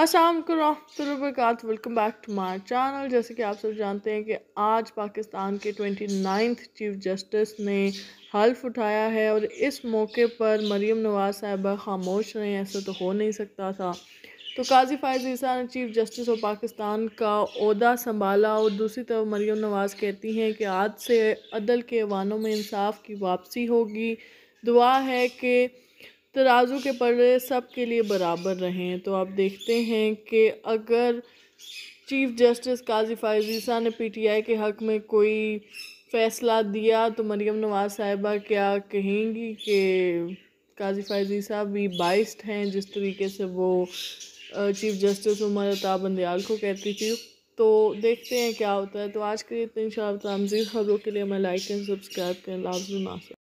असलकमत welcome back to my channel जैसे कि आप सब जानते हैं कि आज पाकिस्तान के ट्वेंटी नाइन्थ चीफ जस्टिस ने हल्फ उठाया है और इस मौके पर मरीम नवाज साहबा खामोश रहे ऐसा तो हो नहीं सकता था तो काजी फायज ईसा ने चीफ जस्टिस ऑफ पाकिस्तान का अहदा संभाला और दूसरी तरफ मरीम नवाज़ कहती हैं कि आज से अदल के वानों में इंसाफ की वापसी होगी दुआ है कि तराजू के पड़े सब के लिए बराबर रहें तो आप देखते हैं कि अगर चीफ जस्टिस काजी फायजीसा ने पीटीआई के हक़ में कोई फ़ैसला दिया तो मरीम नवाज़ साहिबा क्या कहेंगी कि काजी फायजीसा भी बाइस्ड हैं जिस तरीके से वो चीफ जस्टिस उमर अताब बंदयाल को कहती थी तो देखते हैं क्या होता है तो आज के लिए इतनी शाम तमजीद खबरों के लिए हमें लाइक एंड सब्सक्राइब करें लाजमी मासा